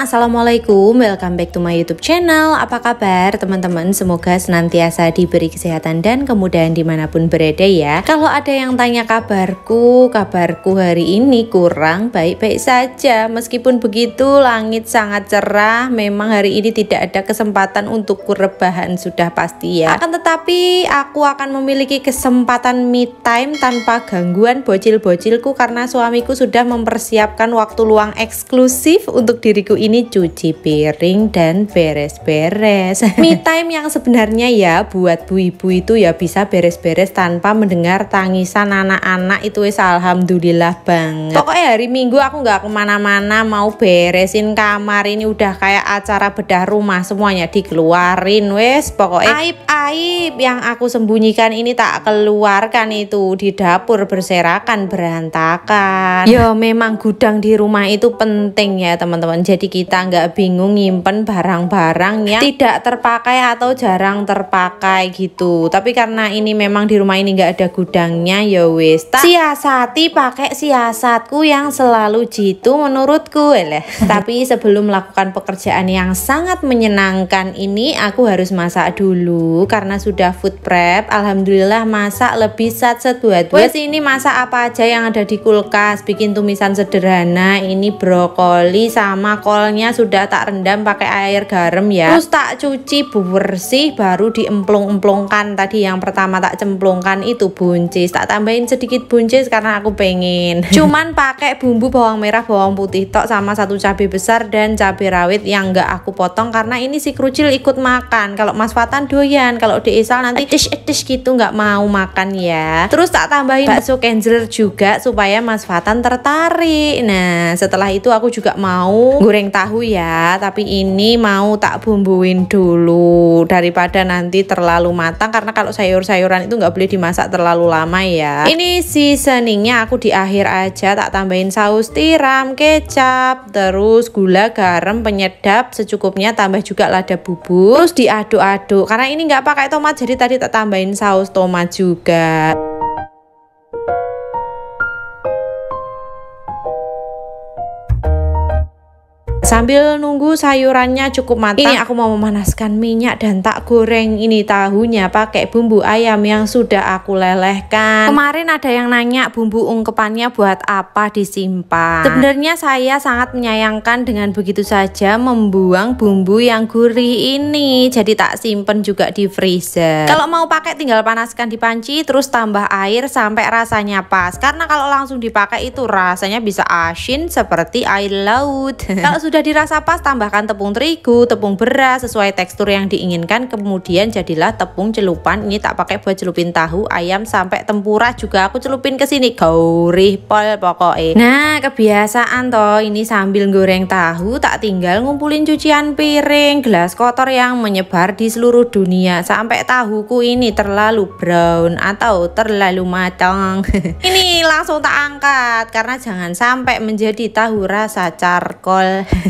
Assalamualaikum, welcome back to my youtube channel Apa kabar teman-teman, semoga senantiasa diberi kesehatan dan kemudahan dimanapun berada ya Kalau ada yang tanya kabarku, kabarku hari ini kurang baik-baik saja Meskipun begitu, langit sangat cerah, memang hari ini tidak ada kesempatan untuk kurebahan, sudah pasti ya Akan tetapi, aku akan memiliki kesempatan me time tanpa gangguan bocil-bocilku Karena suamiku sudah mempersiapkan waktu luang eksklusif untuk diriku ini ini cuci piring dan beres-beres. Me time yang sebenarnya ya buat bu ibu itu ya bisa beres-beres tanpa mendengar tangisan anak-anak itu wes alhamdulillah banget. Pokoknya hari Minggu aku nggak kemana-mana mau beresin kamar ini udah kayak acara bedah rumah semuanya dikeluarin wes pokoknya aib aib yang aku sembunyikan ini tak keluarkan itu di dapur berserakan berantakan. Ya memang gudang di rumah itu penting ya teman-teman. Jadi kita nggak bingung nyimpen barang-barang yang tidak terpakai atau jarang terpakai gitu. Tapi karena ini memang di rumah ini nggak ada gudangnya ya wis. Tak siasati pakai siasatku yang selalu jitu menurutku. Eleh. Tapi sebelum melakukan pekerjaan yang sangat menyenangkan ini aku harus masak dulu karena karena sudah food prep alhamdulillah masak lebih sat sedua dua ini masak apa aja yang ada di kulkas bikin tumisan sederhana ini brokoli sama kolnya sudah tak rendam pakai air garam ya terus tak cuci bersih baru diemplung-emplungkan tadi yang pertama tak cemplungkan itu buncis tak tambahin sedikit buncis karena aku pengen cuman pakai bumbu bawang merah bawang putih tok sama satu cabai besar dan cabai rawit yang enggak aku potong karena ini si krucil ikut makan kalau Mas Fatan doyan kalau kalau diisal nanti edish edish gitu nggak mau makan ya terus tak tambahin bakso kenzler juga supaya Mas Fatan tertarik nah setelah itu aku juga mau goreng tahu ya tapi ini mau tak bumbuin dulu daripada nanti terlalu matang karena kalau sayur-sayuran itu nggak boleh dimasak terlalu lama ya ini seasoningnya aku di akhir aja tak tambahin saus tiram kecap terus gula garam penyedap secukupnya tambah juga lada bubuk terus diaduk-aduk karena ini nggak pakai tomat jadi tadi tak tambahin saus tomat juga Sambil nunggu sayurannya cukup matang, ini aku mau memanaskan minyak dan tak goreng ini tahunya pakai bumbu ayam yang sudah aku lelehkan. Kemarin ada yang nanya bumbu ungkepannya buat apa disimpan. Sebenarnya saya sangat menyayangkan dengan begitu saja membuang bumbu yang gurih ini. Jadi tak simpen juga di freezer. Kalau mau pakai tinggal panaskan di panci terus tambah air sampai rasanya pas. Karena kalau langsung dipakai itu rasanya bisa asin seperti air laut. Kalau sudah sudah dirasa pas, tambahkan tepung terigu, tepung beras sesuai tekstur yang diinginkan. Kemudian jadilah tepung celupan. Ini tak pakai buat celupin tahu, ayam sampai tempura juga aku celupin ke sini. Gaurih pol pokoknya. Nah, kebiasaan toh ini sambil goreng tahu tak tinggal ngumpulin cucian piring, gelas kotor yang menyebar di seluruh dunia sampai tahuku ini terlalu brown atau terlalu matang. ini langsung tak angkat karena jangan sampai menjadi tahu rasa charcoal.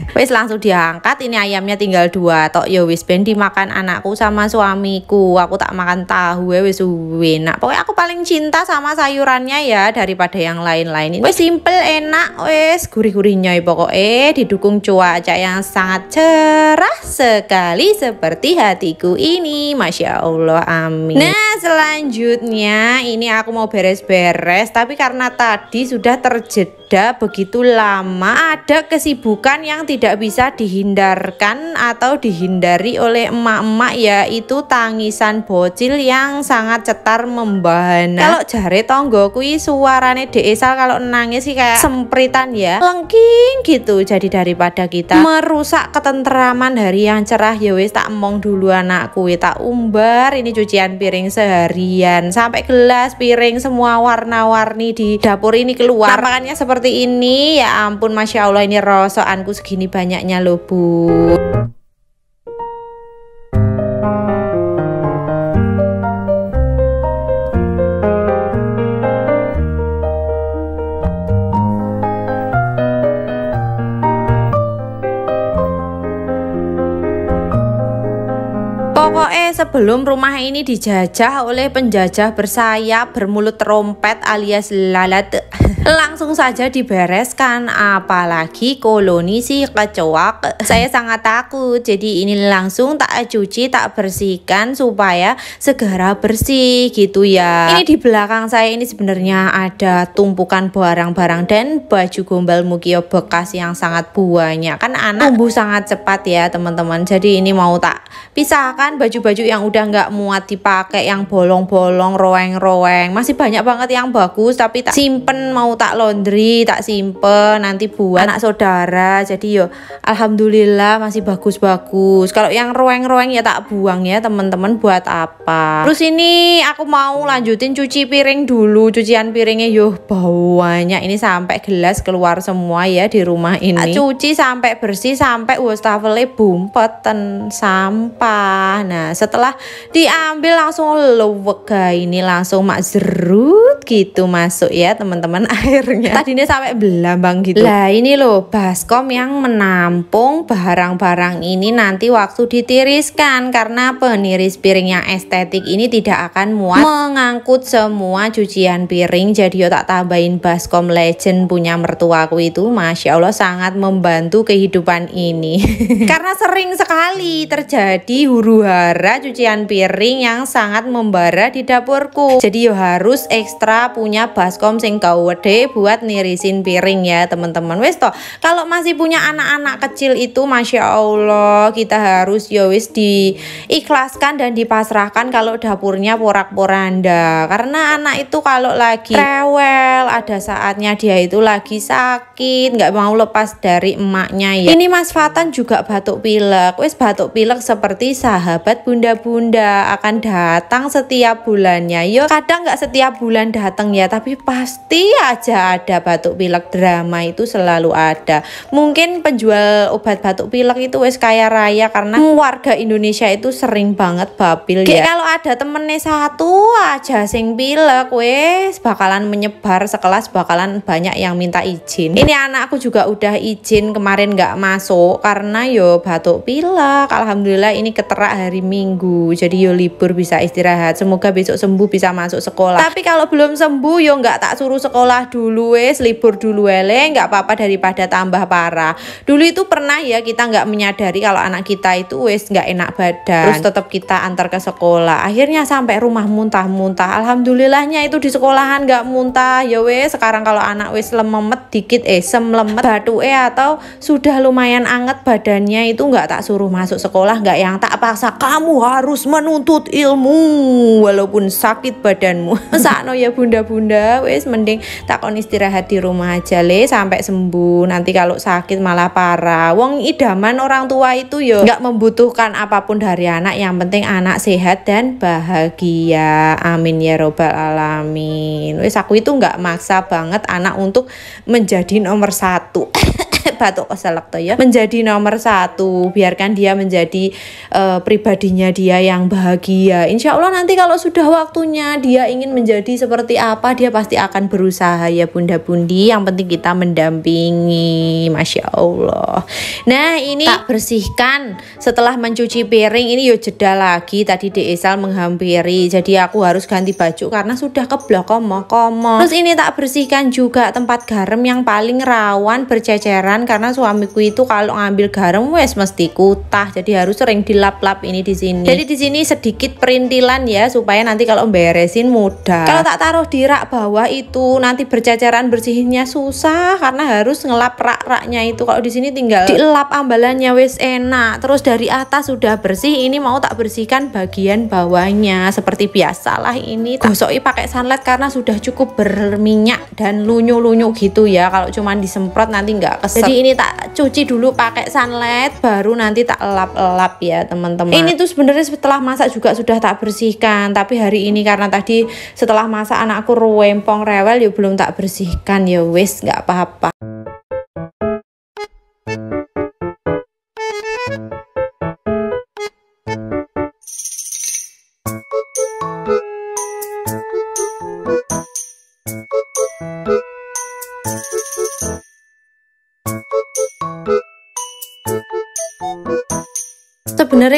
wis langsung diangkat ini ayamnya tinggal dua tok ya wis ben dimakan anakku sama suamiku aku tak makan tahu ya, wis enak pokoknya aku paling cinta sama sayurannya ya daripada yang lain-lain wis simple enak wis gurih-gurihnya ya, pokoknya didukung cuaca yang sangat cerah sekali seperti hatiku ini Masya Allah amin nah selanjutnya ini aku mau beres-beres tapi karena tadi sudah terjeda begitu lama ada kesibukan yang tidak tidak bisa dihindarkan atau dihindari oleh emak-emak yaitu tangisan bocil yang sangat cetar membahana kalau jare tonggo kui suarane deesal kalau nangis sih kayak sempritan ya lengking gitu jadi daripada kita merusak ketentraman hari yang cerah ya wis tak emong dulu anakku tak umbar ini cucian piring seharian sampai gelas piring semua warna-warni di dapur ini keluar nampakannya seperti ini ya ampun masya Allah ini rosokanku segini banyaknya lubuk sebelum rumah ini dijajah oleh penjajah bersayap bermulut trompet alias lalat langsung saja dibereskan apalagi koloni si kecoak saya sangat takut jadi ini langsung tak cuci tak bersihkan supaya segera bersih gitu ya ini di belakang saya ini sebenarnya ada tumpukan barang-barang dan baju gombal mukio bekas yang sangat banyak kan anak tumbuh sangat cepat ya teman-teman jadi ini mau tak pisahkan baju-baju yang udah nggak muat dipakai yang bolong-bolong roeng-roeng masih banyak banget yang bagus tapi tak simpen mau tak laundry tak simpen nanti buat anak saudara jadi yo alhamdulillah masih bagus-bagus kalau yang roeng-roeng ya tak buang ya teman-teman buat apa terus ini aku mau lanjutin cuci piring dulu cucian piringnya yo Bawahnya ini sampai gelas keluar semua ya di rumah ini cuci sampai bersih sampai wastafelnya bumpetan sampah nah setelah setelah diambil langsung lewek ini langsung mak zerut gitu masuk ya teman-teman airnya tadinya sampai belambang gitu lah ini loh baskom yang menampung barang-barang ini nanti waktu ditiriskan karena peniris piring yang estetik ini tidak akan muat mengangkut semua cucian piring jadi yo tak tambahin baskom legend punya mertuaku itu Masya Allah sangat membantu kehidupan ini karena sering sekali terjadi huru hara cucian piring yang sangat membara di dapurku jadi yo harus ekstra punya baskom sing kawede buat nirisin piring ya teman-teman wis toh kalau masih punya anak-anak kecil itu masya Allah kita harus yo wis diikhlaskan dan dipasrahkan kalau dapurnya porak-poranda karena anak itu kalau lagi rewel ada saatnya dia itu lagi sakit nggak mau lepas dari emaknya ya ini Mas Fatan juga batuk pilek wis batuk pilek seperti sahabat bunda bunda akan datang setiap bulannya yuk. Ya, kadang nggak setiap bulan datang ya tapi pasti aja ada batuk pilek drama itu selalu ada mungkin penjual obat batuk pilek itu wes kaya raya karena warga Indonesia itu sering banget babil ya kalau ada temennya satu aja sing pilek wes bakalan menyebar sekelas bakalan banyak yang minta izin ini anakku juga udah izin kemarin nggak masuk karena yo batuk pilek alhamdulillah ini keterak hari minggu jadi yo libur bisa istirahat semoga besok sembuh bisa masuk sekolah tapi kalau belum sembuh yo nggak tak suruh sekolah dulu wes libur dulu ele nggak apa-apa daripada tambah parah dulu itu pernah ya kita nggak menyadari kalau anak kita itu wes nggak enak badan terus tetap kita antar ke sekolah akhirnya sampai rumah muntah-muntah alhamdulillahnya itu di sekolahan nggak muntah ya wes sekarang kalau anak wes lememet dikit eh semlemet batu eh atau sudah lumayan anget badannya itu nggak tak suruh masuk sekolah nggak yang tak paksa kamu harus menuntut ilmu walaupun sakit badanmu sakno ya bunda-bunda wes mending takon istirahat di rumah aja le sampai sembuh nanti kalau sakit malah parah wong idaman orang tua itu yo ya nggak membutuhkan apapun dari anak yang penting anak sehat dan bahagia amin ya robbal alamin wes aku itu nggak maksa banget anak untuk menjadi nomor satu batuk keselak tuh ya menjadi nomor satu biarkan dia menjadi uh, pribadinya dia yang bahagia insya Allah nanti kalau sudah waktunya dia ingin menjadi seperti apa dia pasti akan berusaha ya bunda bundi yang penting kita mendampingi masya Allah nah ini tak bersihkan setelah mencuci piring ini yo jeda lagi tadi Desal menghampiri jadi aku harus ganti baju karena sudah keblok komo komo terus ini tak bersihkan juga tempat garam yang paling rawan berceceran karena suamiku itu kalau ngambil garam wes mesti kutah jadi harus sering dilap-lap ini di sini jadi di sini sedikit perintilan ya supaya nanti kalau beresin mudah kalau tak taruh di rak bawah itu nanti berceceran bersihinnya susah karena harus ngelap rak-raknya itu kalau di sini tinggal dilap ambalannya wes enak terus dari atas sudah bersih ini mau tak bersihkan bagian bawahnya seperti biasalah ini gosoki pakai sunlight karena sudah cukup berminyak dan lunyu-lunyu gitu ya kalau cuman disemprot nanti nggak kesel jadi ini tak cuci dulu pakai sunlight baru nanti tak lap-lap ya teman-teman. Ini tuh sebenarnya setelah masak juga sudah tak bersihkan, tapi hari ini karena tadi setelah masak anakku rempong rewel ya belum tak bersihkan ya wis nggak apa-apa.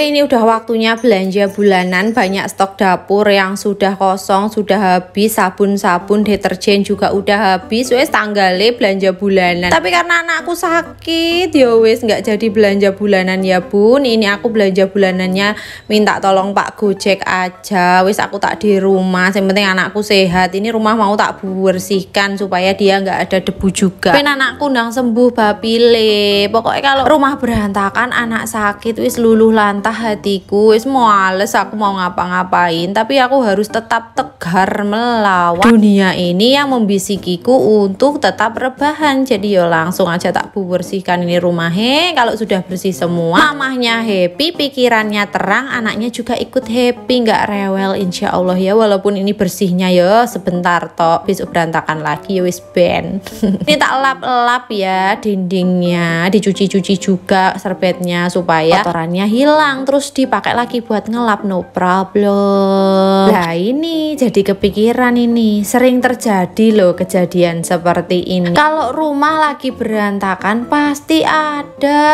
ini udah waktunya belanja bulanan, banyak stok dapur yang sudah kosong, sudah habis, sabun-sabun, deterjen juga udah habis, wes tanggale belanja bulanan. Tapi karena anakku sakit, ya wes nggak jadi belanja bulanan ya bun, ini aku belanja bulanannya minta tolong pak gojek aja, wes aku tak di rumah, yang penting anakku sehat, ini rumah mau tak bersihkan supaya dia nggak ada debu juga. Pen anakku nang sembuh bapile, pokoknya kalau rumah berantakan, anak sakit, wis luluh lantah hatiku wis males aku mau ngapa-ngapain tapi aku harus tetap tegar melawan dunia ini yang membisikiku untuk tetap rebahan jadi yo langsung aja tak bu ini rumah he. kalau sudah bersih semua mamahnya happy pikirannya terang anaknya juga ikut happy nggak rewel insya Allah ya walaupun ini bersihnya yo sebentar tok besok berantakan lagi yo wis ben ini tak lap-lap ya dindingnya dicuci-cuci juga serbetnya supaya kotorannya hilang hilang terus dipakai lagi buat ngelap no problem nah ini jadi kepikiran ini sering terjadi loh kejadian seperti ini kalau rumah lagi berantakan pasti ada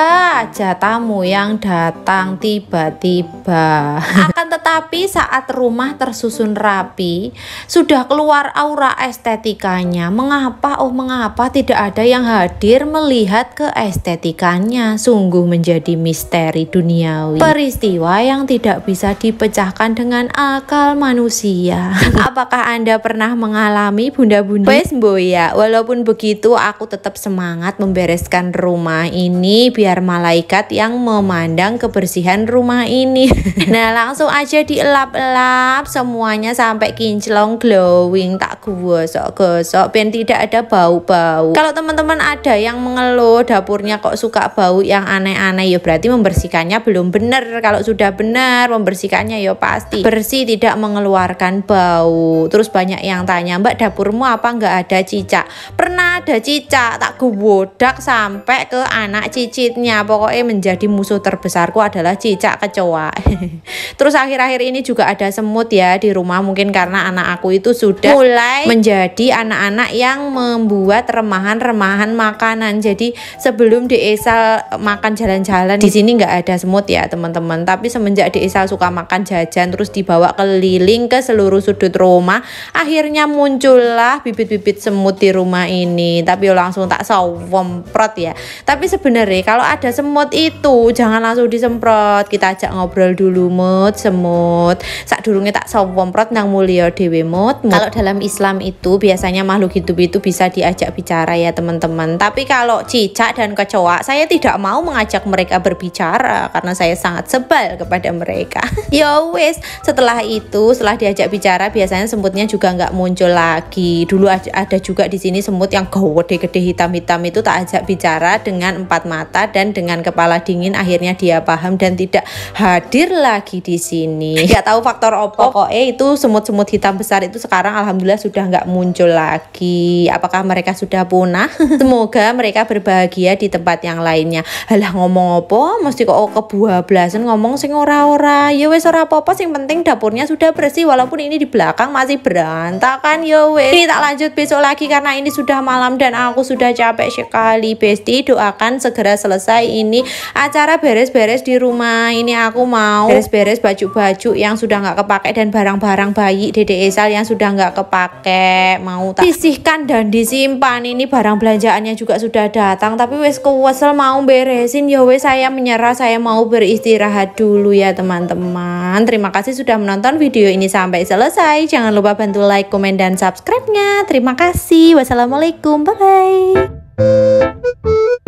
aja tamu yang datang tiba-tiba akan tetapi saat rumah tersusun rapi sudah keluar aura estetikanya mengapa oh mengapa tidak ada yang hadir melihat ke estetikanya sungguh menjadi misteri duniawi Peristiwa yang tidak bisa dipecahkan dengan akal manusia. Apakah Anda pernah mengalami bunda-bunda? Wes ya, walaupun begitu aku tetap semangat membereskan rumah ini biar malaikat yang memandang kebersihan rumah ini. nah, langsung aja dielap-elap semuanya sampai kinclong glowing tak gosok-gosok ben tidak ada bau-bau. Kalau teman-teman ada yang mengeluh dapurnya kok suka bau yang aneh-aneh ya berarti membersihkannya belum benar benar kalau sudah benar membersihkannya ya pasti bersih tidak mengeluarkan bau terus banyak yang tanya mbak dapurmu apa nggak ada cicak pernah ada cicak tak kebodak sampai ke anak cicitnya pokoknya menjadi musuh terbesarku adalah cicak kecoa terus akhir-akhir ini juga ada semut ya di rumah mungkin karena anak aku itu sudah mulai menjadi anak-anak yang membuat remahan-remahan makanan jadi sebelum di Esal makan jalan-jalan di sini nggak ada semut ya teman teman-teman tapi semenjak Desa suka makan jajan terus dibawa keliling ke seluruh sudut rumah akhirnya muncullah bibit-bibit semut di rumah ini tapi langsung tak semprot ya tapi sebenarnya kalau ada semut itu jangan langsung disemprot kita ajak ngobrol dulu mut semut saat durungnya tak semprot nang mulia dewe mut kalau dalam Islam itu biasanya makhluk hidup itu bisa diajak bicara ya teman-teman tapi kalau cicak dan kecoa saya tidak mau mengajak mereka berbicara karena saya sangat sangat sebal kepada mereka Yo ya wis setelah itu setelah diajak bicara biasanya semutnya juga nggak muncul lagi dulu ada juga di sini semut yang gede-gede hitam-hitam itu tak ajak bicara dengan empat mata dan dengan kepala dingin akhirnya dia paham dan tidak hadir lagi di sini nggak tahu faktor opo eh itu semut-semut hitam besar itu sekarang alhamdulillah sudah nggak muncul lagi apakah mereka sudah punah semoga mereka berbahagia di tempat yang lainnya halah ngomong opo mesti kok oh, kebuah belas Hasan ngomong sing ora-ora. Ya wes ora apa-apa sing penting dapurnya sudah bersih walaupun ini di belakang masih berantakan kan ya wes. Ini tak lanjut besok lagi karena ini sudah malam dan aku sudah capek sekali. Besti doakan segera selesai ini acara beres-beres di rumah. Ini aku mau beres-beres baju-baju yang sudah nggak kepake dan barang-barang bayi Dede Esal yang sudah nggak kepake mau tak sisihkan dan disimpan. Ini barang belanjaannya juga sudah datang tapi wes kewesel mau beresin ya wes saya menyerah saya mau beristirahat istirahat dulu ya teman-teman. Terima kasih sudah menonton video ini sampai selesai. Jangan lupa bantu like, komen, dan subscribe-nya. Terima kasih. Wassalamualaikum. Bye-bye.